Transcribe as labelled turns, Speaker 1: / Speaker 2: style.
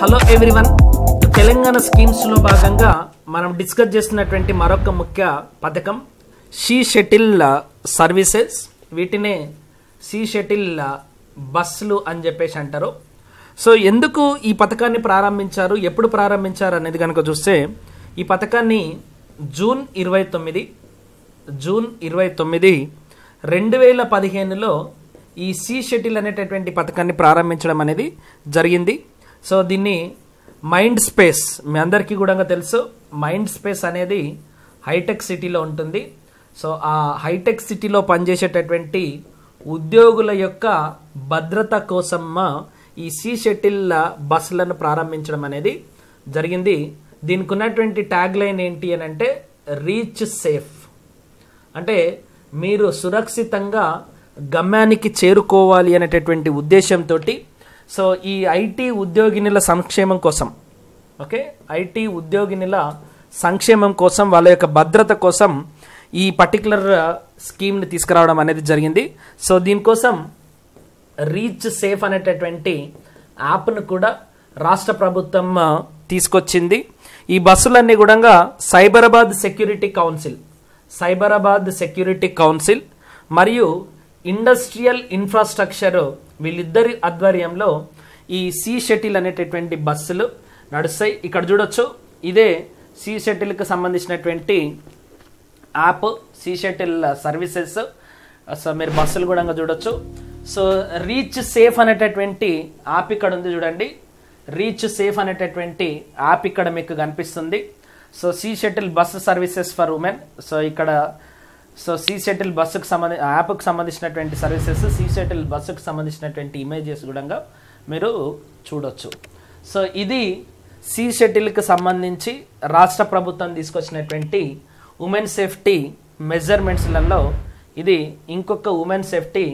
Speaker 1: hello everyone Telangana స్కీమ్స్లో భాగంగా మనం discuss చేస్తున్నటువంటి మరొక ముఖ్య పథకం షీ షటిల్ సర్వీసెస్ వీటినే షీ షటిల్ బస్సులు అని చెప్పేసి అంటారు సో ఎందుకు ఈ పథకాన్ని ప్రారంభించారు ఎప్పుడు ప్రారంభించారు అనేది కనుక చూస్తే ఈ పథకాన్ని జూన్ ఇరవై తొమ్మిది జూన్ ఇరవై తొమ్మిది రెండు వేల పదిహేనులో ఈ సీ షటిల్ అనేటటువంటి పథకాన్ని ప్రారంభించడం అనేది జరిగింది సో దీన్ని మైండ్ స్పేస్ మీ అందరికీ కూడా తెలుసు మైండ్ స్పేస్ అనేది హైటెక్ సిటీలో ఉంటుంది సో ఆ హైటెక్ సిటీలో పనిచేసేటటువంటి ఉద్యోగుల యొక్క భద్రత కోసం ఈ సీ షెటిల్ బస్సులను ప్రారంభించడం అనేది జరిగింది దీనికి ఉన్నటువంటి ట్యాగ్ లైన్ ఏంటి అని అంటే రీచ్ సేఫ్ అంటే మీరు సురక్షితంగా గమ్యానికి చేరుకోవాలి అనేటటువంటి ఉద్దేశంతో సో ఈ ఐటీ ఉద్యోగినిల సంక్షేమం కోసం ఓకే ఐటీ ఉద్యోగినిల సంక్షేమం కోసం వాళ్ళ యొక్క భద్రత కోసం ఈ పర్టికులర్ స్కీమ్ని తీసుకురావడం అనేది జరిగింది సో దీనికోసం రీచ్ సేఫ్ అనేటటువంటి యాప్ను కూడా రాష్ట్ర ప్రభుత్వం తీసుకొచ్చింది ఈ బస్సులన్నీ కూడా Cyberabad security council Cyberabad security council మరియు ఇండస్ట్రియల్ ఇన్ఫ్రాస్ట్రక్చర్ వీళ్ళిద్దరి ఆధ్వర్యంలో ఈ సీ షటిల్ అనేటటువంటి బస్సులు నడుస్తాయి ఇక్కడ చూడొచ్చు ఇదే సీ షటిల్కి సంబంధించినటువంటి app she shuttle services so మీరు బస్సులు కూడా చూడొచ్చు సో రీచ్ సేఫ్ అనేటటువంటి యాప్ ఇక్కడ ఉంది చూడండి రీచ్ సేఫ్ అనేటటువంటి యాప్ ఇక్కడ మీకు కనిపిస్తుంది so she shuttle bus services for women so ఇక్కడ సో సీ సెటిల్ బస్సుకు సంబంధి యాప్కి సంబంధించినటువంటి సర్వీసెస్ సీ సెటిల్ బస్సుకు సంబంధించినటువంటి ఇమేజెస్ కూడా మీరు చూడొచ్చు సో ఇది సీ సెటిల్కి సంబంధించి రాష్ట్ర ప్రభుత్వం తీసుకొచ్చినటువంటి ఉమెన్ సేఫ్టీ మెజర్మెంట్స్లలో ఇది ఇంకొక ఉమెన్ సేఫ్టీ